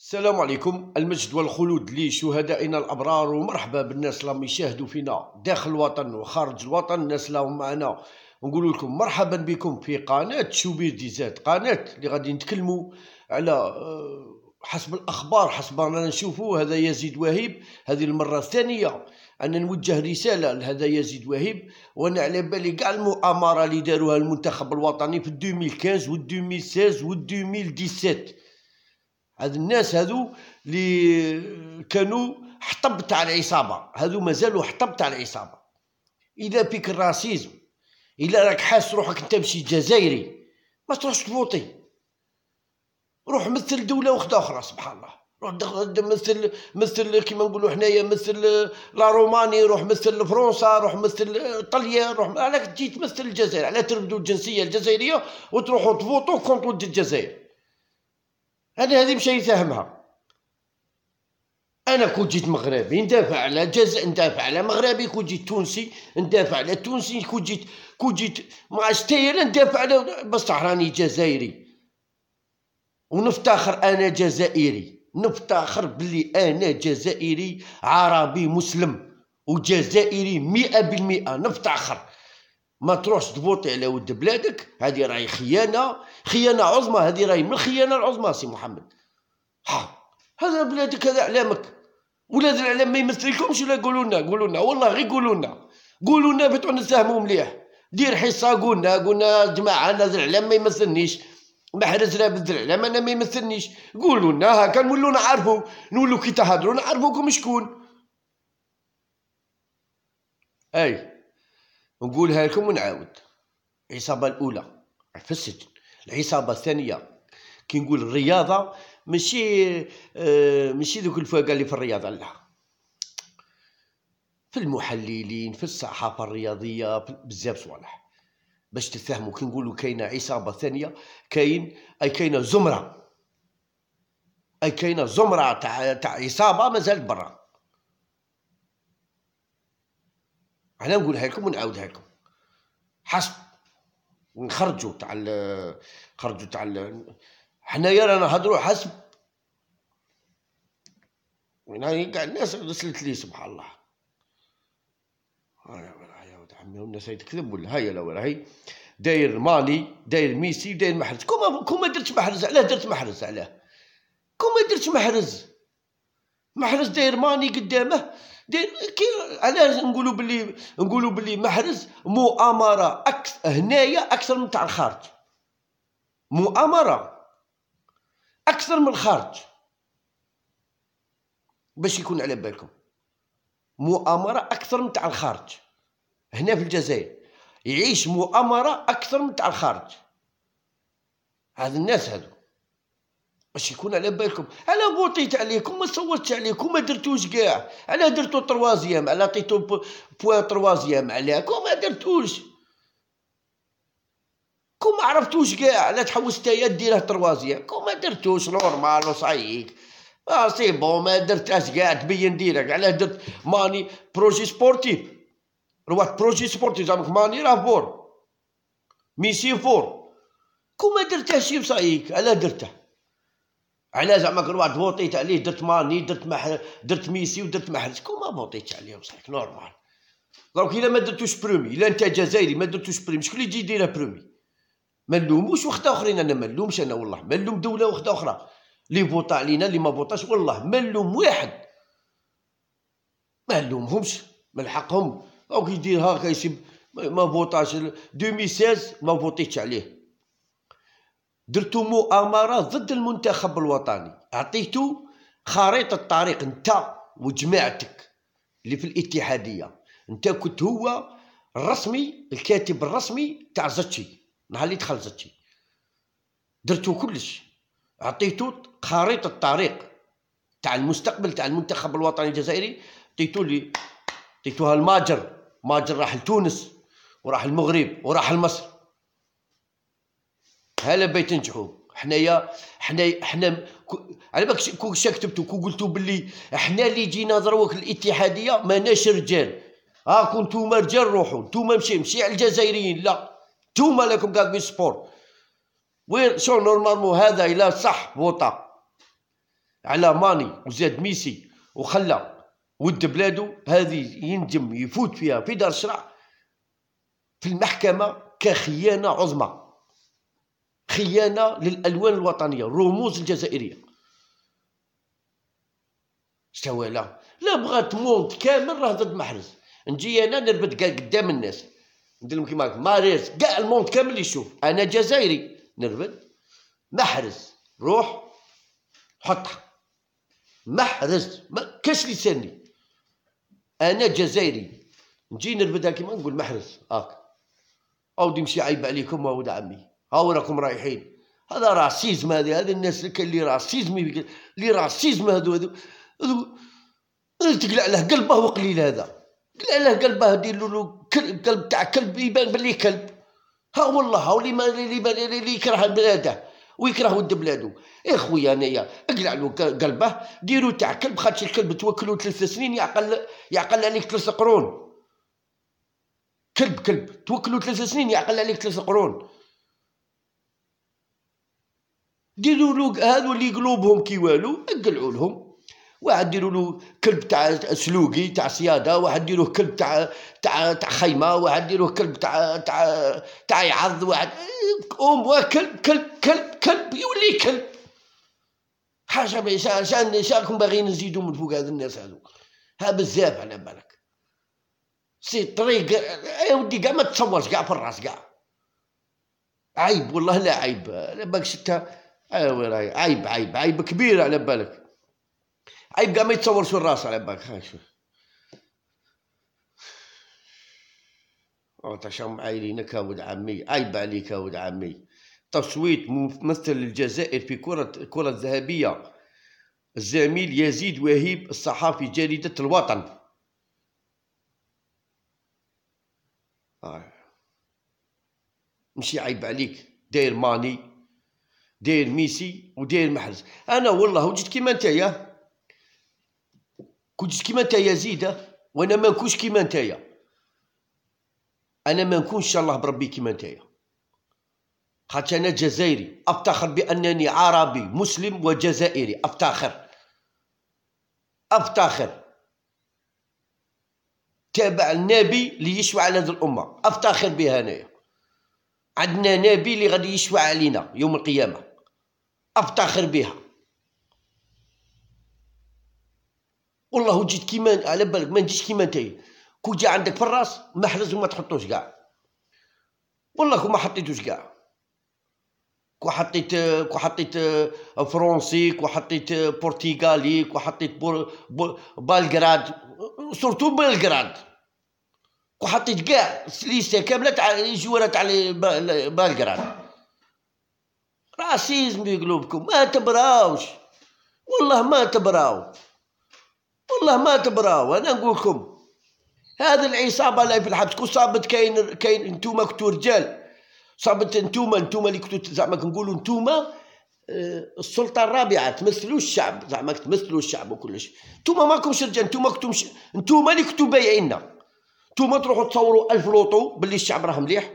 السلام عليكم المجد والخلود لشهدائنا الابرار ومرحبا بالناس اللي يشاهدوا فينا داخل الوطن وخارج الوطن الناس اللي هم معنا نقول لكم مرحبا بكم في قناه شوبير ديزات قناه اللي غادي نتكلموا على آه، حسب الاخبار حسب ما نشوفوا هذا يزيد وهيب هذه المره الثانيه انا نوجه رساله لهذا يزيد وهيب وانا على بالي كاع المؤامره اللي داروها المنتخب الوطني في 2015 و 2016 و 2017 هاد الناس هادو اللي كانوا حطب تاع العصابه هادو مازالوا حطب تاع العصابه اذا بيك الراسيزم الا راك حاس روحك انت ماشي جزائري ما تروحش تفوطي روح مثل دوله وحده اخرى سبحان الله روح مثل مثل كيما نقولوا حنايا مثل لا روماني روح مثل فرنسا روح مثل ايطاليا روح علاك تجي تمثل الجزائر على تردوا الجنسيه الجزائريه وتروحوا تفوتوا كونتو الجزائر انا هذه مش يفهمها انا كون جيت مغربي ندافع على جزء ندافع على مغربي كون جيت تونسي ندافع على تونسي كون جيت كون جيت ما عرفتش ندافع على بصح راني جزائري ونفتخر انا جزائري نفتخر بلي انا جزائري عربي مسلم وجزائري مئة بالمئة نفتخر ما تروحش تبوطي على ود بلادك هذه راهي خيانه خيانه عظمى هذه راهي من الخيانه العظمى سي محمد ها هذا بلادك هذا اعلامك ولاد الاعلام ما يمثلكمش ولا قولوا لنا قولوا لنا والله غير قولوا لنا قولوا لنا باش نساهموا مليح دير حصه قولنا قولنا جماعه انا الاعلام ما يمثلنيش محرزنا الاعلام انا ما يمثلنيش قولوا لنا هكا نولوا نعرفوا نولوا كي تهضروا نعرفوكم شكون اي نقولها لكم ونعاود العصابه الاولى في السجن العصابه الثانيه كي نقول الرياضه ماشي آه، ماشي ذوك الفوق اللي في الرياضه لا في المحللين في الصحافه الرياضيه بزاف صوالح باش تفهموا كي نقولوا كاينه عصابه ثانيه كاين اي كاينه زمره اي كاينه زمره تاع تاع عصابه مازال برا انا نقولها لكم ونعاودها لكم حسب نخرجوا تاع خرجوا تاع حنايا رانا نهضروا حسب وين هاي كاع الناس رسلت لي سبحان الله يا ولد عمي الناس هاي تكذب ولا هاي لا ولا هاي داير ماني داير ميسي داير محرز كوما كوما درت محرز علاه درت محرز علاه كوما درت محرز محرز داير ماني قدامه كي علاش نقولوا باللي نقولوا باللي محرز مؤامره اكثر هنايا اكثر من تاع الخارج مؤامره اكثر من الخارج باش يكون على بالكم مؤامره اكثر من تاع الخارج هنا في الجزائر يعيش مؤامره اكثر من تاع الخارج هاد الناس هذو باش يكون على بالكم انا غوطيت عليكم ما صورتش عليكم ما درتوش كاع انا درتو تروازيام على عطيتو بوان تروازيام عليكم ما درتوش كون ما عرفتوش كاع انا تحوست يا ديره تروازيام كون ما درتوش نورمال وصعيب اه سي بون ما درتهاش كاع تبين ديرك علاه درت ماني بروجي سبورتيف روحت بروجي سبورتيف زعما ماني راه فور ميسي فور كون ما درتهاش صعيك علاه درته على زعما كل واحد فوطيت عليه درت ماني درت محل درت ميسي ودرت محل شكون ما فوطيتش عليه صحيح نورمال دونك الا ما درتوش برومي الا انت جزائري ما درتوش برومي شكون اللي يجي يديرها برومي ما نلوموش وخدا اخرين انا ما نلومش انا والله ما نلوم دوله وخدا اخرى اللي فوطا علينا اللي ما فوطاش والله ما نلوم واحد ما نلومهمش من حقهم دونك يديرها كيسيب ما فوطاش 2016 ما فوطيتش عليه درتو مؤامره ضد المنتخب الوطني أعطيتو خريطه طريق انت وجماعتك اللي في الاتحاديه انت كنت هو الرسمي الكاتب الرسمي تاع زتشي نهار اللي دخل زتشي درتو كلش عطيتو خريطه الطريق تاع المستقبل تاع المنتخب الوطني الجزائري عطيتو لي عطيتوها الماجر ماجر راح لتونس وراح المغرب وراح لمصر على باه تنجحوا حنايا حنا حنا على بالك كون كتبتو كون قلتو باللي حنا اللي جينا دروك الاتحاديه ماناش رجال ها كون نتوما رجال روحوا نتوما مشي مشي على الجزائريين لا نتوما لكم في سبور وين سو نورمالمون هذا الى صح بوطا على ماني وزاد ميسي وخلى ود بلادو هذه ينجم يفوت فيها في دار الشرع في المحكمه كخيانه عظمى خيانه للالوان الوطنيه الرموز الجزائريه شوالا لا بغات موند كامل راه ضد محرز نجي انا نربد كاع قدام الناس ندير كيما ماريز كاع الموند كامل يشوف انا جزائري نربد محرز روح حطها محرز ما كاش لساني انا جزائري نجي نربدها كيما نقول محرز هاك او مشي عيب عليكم واود عمي راكم رايحين هذا راسيزم هذه هذه الناس اللي راسيزم اللي راسيزم هذو هذو تقلع له قلبه وقليل هذا قلع له قلبه دير له قلب تاع كلب يبان بلي كلب ها والله ها اللي ما اللي يكره بلاده ويكره ود بلادو يا إيه خويا انايا اقلع له قلبه ديرو تاع كلب خاطش الكلب توكلو ثلاث سنين يعقل يعقل عليك ثلاث قرون كلب كلب توكلو ثلاث سنين يعقل عليك ثلاث قرون ديروا له هادو اللي قلوبهم كي والو اقلعوا لهم واحد ديروا له كلب تاع سلوقي تاع صياده واحد ديروه كلب تاع تاع تاع خيمه واحد ديروه كلب تاع تاع تاع يعض واحد ام كلب كلب كلب كلب يولي كلب حاجه بيشان شان شانكم باغيين نزيدوا من فوق هاد الناس هادو ها بزاف على بالك سي طريق يا ودي كاع ما تتصورش كاع في الراس كاع عيب والله لا عيب على بالك شتها ايوا راهي عيب عيب عيب كبير على بالك عيب قام ما يتصورش الراس على بالك ها شوف وتشم عينك ولد عمي عيب عليك ولد عمي تصويت ممثل الجزائر في كرة الكرة الذهبية الزميل يزيد وهيب الصحافي جريدة الوطن آه. مشي عيب عليك داير ماني داير ميسي وداير محرز انا والله وجدت كيما نتايا كنت كيما نتايا زيده وانا ما نكونش كيما نتايا انا ما نكونش ان شاء الله بربي كيما نتايا خاطر انا جزائري افتخر بانني عربي مسلم وجزائري افتخر افتخر تابع النبي اللي يشفع على هذه الامه افتخر بها انايا عندنا نبي اللي غادي يشفع علينا يوم القيامه افتخر بها والله جيت كيما على بالك ما نجيش كيما نتايا كون جا عندك في الراس ما حرز وما تحطوش كاع والله كون ما حطيتوش كاع كون حطيت كون حطيت فرونسي كون حطيت برتغالي كون حطيت بور... بور... بالغراد سورتو بلغراد كون حطيت كاع سليسه كامله تاع الجواره تاع بالغراد راسيزم في قلوبكم ما تبراوش والله ما تبراو والله ما تبراو انا نقول لكم العصابه اللي في الحبس كون صابت كاين كاين انتوما كنتو رجال صابت انتوما انتوما اللي كنتو زعما كنقولوا انتوما آه، السلطه الرابعه تمثلوا الشعب زعما تمثلوا الشعب وكلش نتوما ماكمش رجال نتوما كنتو انتوما نتوما اللي كنتو بايعيننا نتوما تروحوا تصوروا الف لوطو باللي الشعب راه مليح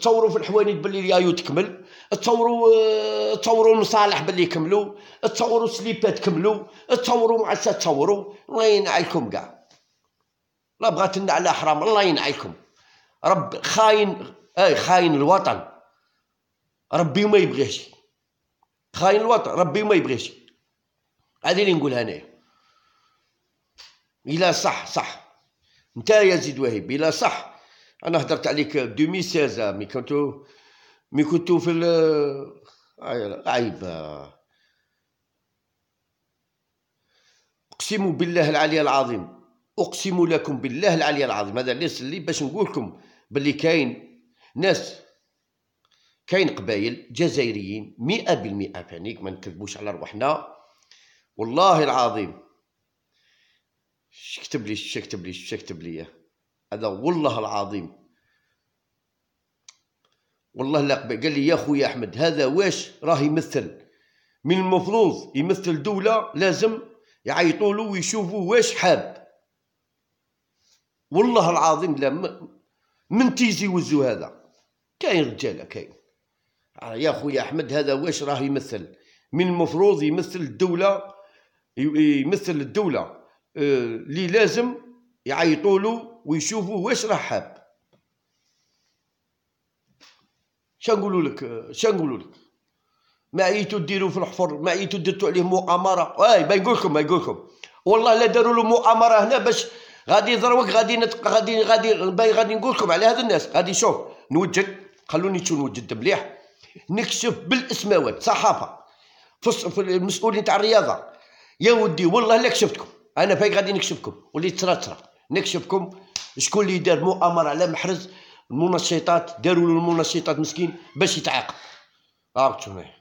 تصوروا في الحوانيت باللي ريايو تكمل تصوروا آه، تصوروا المصالح باللي كملوا تصوروا سليبات كملوا تصوروا مع تصوروا الله ينعلكم كاع لا بغات على حرام الله ينعلكم رب خاين اي خاين الوطن ربي ما يبغيش خاين الوطن ربي ما يبغيش هذه اللي نقولها انايا الا صح صح نتايا زيد وهيب الا صح انا هضرت عليك 2016 مي كنتو مي كنتو في ال عيب اقسم بالله العلي العظيم اقسم لكم بالله العلي العظيم هذا ليس اللي باش نقول لكم باللي كاين ناس كاين قبايل جزائريين مئة بالمئة فانيك ما نكذبوش على رواحنا والله العظيم شكتب لي شكتب لي شكتب لي هذا والله العظيم والله لا قال لي يا خويا احمد هذا واش راه يمثل من المفروض يمثل دوله لازم يعيطوا له ويشوفوا واش حاب والله العظيم لا من تيزي وزو هذا كاين رجاله كاين آه، يا خويا احمد هذا واش راه يمثل من المفروض يمثل الدوله يمثل الدوله اللي آه، لازم يعيطوا له ويشوفوا واش راه حاب شنقولوا لك شنقولوا لك ما عيطوا ديروا في الحفر ما عيطوا درتوا عليه مؤامره اي ما يقولكم لكم ما يقولكم لكم والله لا داروا له مؤامره هنا باش غادي يضربك غادي نتق... غادي غادي غادي نقول لكم على هذا الناس غادي شوف نوجد خلوني شو نوجد مليح نكشف بالاسماوات صحافه في المسؤولين تاع الرياضه يا ودي والله لا كشفتكم انا فين غادي نكشفكم واللي ترى ترى نكشفكم شكون اللي دار مؤامره على محرز المنشطات داروا له المنشطات مسكين باش يتعاقب عرفتوا